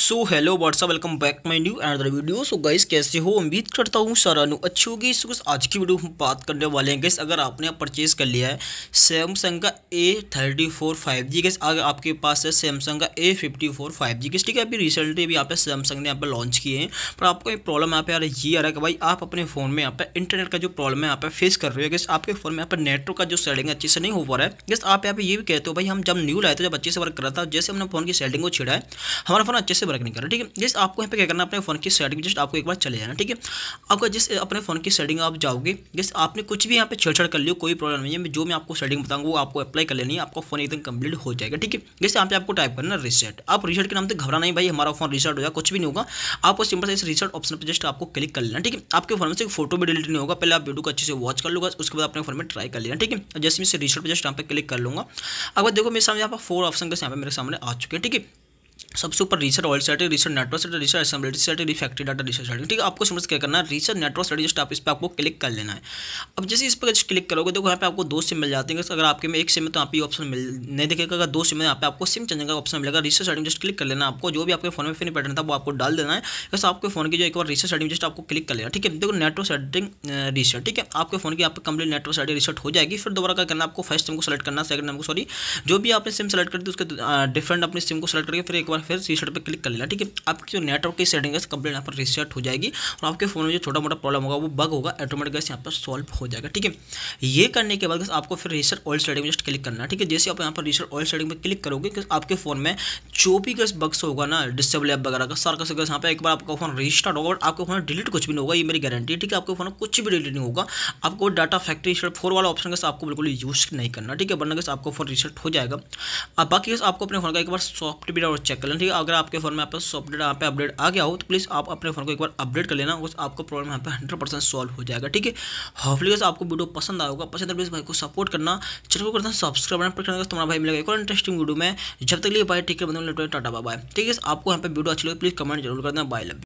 so hello what's up welcome back my new and video so guys कैसे हो उम्मीद करता हूँ सारा नु अच्छी होगी सो आज की वीडियो हम बात करने वाले हैं गैस अगर आपने परचेज़ कर लिया है सैमसंग का A thirty four five G guys अगर आपके पास है सैमसंग का A fifty four five G guys ठीक है अभी रिसेंटली अभी यहाँ पे सैमसंग ने यहाँ पर लॉन्च किए हैं पर आपको एक प्रॉब्लम यहाँ पे आ रहा है है कि भाई आप अपने फ़ोन में यहाँ पर इंटरनेट का जो प्रॉब्लम है यहाँ पर फेस कर रहे हो गैस आपके फ़ोन में यहाँ पर नेटवर्क का जो सेटिंग अच्छे से नहीं हो पा रहा है गैस आप यहाँ पर ये भी कहते हो भाई हम जब न्यू लाए थे जब अच्छे से वर्क कर रहा था जैसे हमने फ़ोन की सेटिंग को छिड़ा है हमारा फ़ोन अच्छे से वर्क नहीं कर रहा ठीक है जिस आपको यहाँ पे क्या करना अपने फोन की सेटिंग जस्ट आपको एक बार चले जाना ठीक है आपका जिस अपने फोन की सेटिंग आप जाओगे जिस आपने कुछ भी यहाँ पे छेड़छाड़ कर लियो कोई प्रॉब्लम नहीं है जो मैं आपको सेटिंग बताऊंगा वो आपको अप्लाई कर लेनी है आपका फोन एकदम कंप्लीट हो जाएगा ठीक है जैसे यहाँ पे आपको टाइप करना रिसेट आप रिसेट के नाम से घबरा नहीं भाई हमारा फोन रिसेट हो जाए कुछ भी नहीं होगा आपको सिंपल से इस रिसेट ऑप्शन पर जस्ट आपको क्लिक कर लेना ठीक है आपके फोन में से फोटो भी डिलीट नहीं होगा पहले आप वीडियो को अच्छे से वॉच कर लूगा उसके बाद अपने फोन में ट्राई कर लेना ठीक है जैसे मैं इस रिसेट पर जस्ट यहाँ पर क्लिक कर लूँगा अगर देखो मेरे सामने यहाँ पर फोर ऑप्शन के सामने मेरे सामने आ चुके हैं ठीक है सबसे ऊपर reset all setting reset network setting reset accessibility setting factory data reset setting ठीक है आपको समझ क्या करना है रिसर्च नेटवर्क सेटिंग जस्ट आप इस पर आपको क्लिक कर लेना है अब जैसे इस पर क्लिक करोगे देखो यहाँ पे आपको दो सिम मिल जाते हैं अगर आपके में एक सिम है तो आप ये ऑप्शन मिल नहीं देखेगा अगर दो सिम है यहाँ पे आपको सिम चेंजिंग का ऑप्शन मिलेगा रिसर्च सेटिंग जस्ट क्लिक कर लेना आपको जो भी आपके फोन में फिर पैटर्न था वो आपको डाल देना है बस आपके फोन की जो एक बार रिसर्च सेटिंग जस्ट आपको क्लिक कर लेना ठीक है देखो नेटवर्क सेटिंग रिसर्च ठीक है आपके फोन की आप कंप्लीट नेटवर्क सेटिंग रिसर्च हो जाएगी फिर दोबारा क्या करना आपको फर्स्ट सिम को सेलेक्ट करना सेकंड नंबर को सॉरी जो भी आपने सिम सेलेक्ट कर दी उसके डिफरेंट अपने सिम को सेलेक्ट करके फिर एक बार बार फिर रीसेट पर क्लिक कर लेना ठीक है आपकी जो नेटवर्क की सेटिंग है कंप्लीट यहाँ पर रीसेट हो जाएगी और आपके फोन में जो छोटा मोटा प्रॉब्लम होगा वो बग होगा ऑटोमेटिक गैस यहाँ पर सॉल्व हो जाएगा ठीक है ये करने के बाद बस आपको फिर रीसेट ऑल सेटिंग में जस्ट क्लिक करना ठीक है जैसे आप यहाँ पर रीसेट ऑल सेटिंग में क्लिक करोगे आपके फोन में जो भी गैस बग्स होगा ना डिस्टेबल ऐप वगैरह का सारा का गैस यहाँ पर एक बार आपका फोन रजिस्टर्ड होगा और आपका फोन डिलीट कुछ भी नहीं होगा ये मेरी गारंटी ठीक है आपके फोन कुछ भी डिलीट नहीं होगा आपको डाटा फैक्ट्री रिसेट फोर वाला ऑप्शन का आपको बिल्कुल यूज नहीं करना ठीक है वरना गैस आपको फोन रिसेट हो जाएगा अब बाकी आपको अपने फोन का एक बार सॉफ्टवेयर और चेक लेना ठीक है अगर आपके फ़ोन में आपका सॉफ्टवेयर यहाँ पे अपडेट आ गया हो तो प्लीज़ आप अपने फ़ोन को एक बार अपडेट कर लेना उस आपका प्रॉब्लम यहाँ पे हंड्रेड परसेंट सॉल्व हो जाएगा ठीक है होपली आपको वीडियो पसंद आएगा पसंद है प्लीज़ तो भाई को सपोर्ट करना चलो को करना सब्सक्राइब करना करना तुम्हारा भाई मिलेगा एक और इंटरेस्टिंग वीडियो में जब तक लिए भाई ठीक है टाटा बाय ठीक है आपको यहाँ पर वीडियो अच्छी लगे प्लीज़ कमेंट जरूर करना बाय लग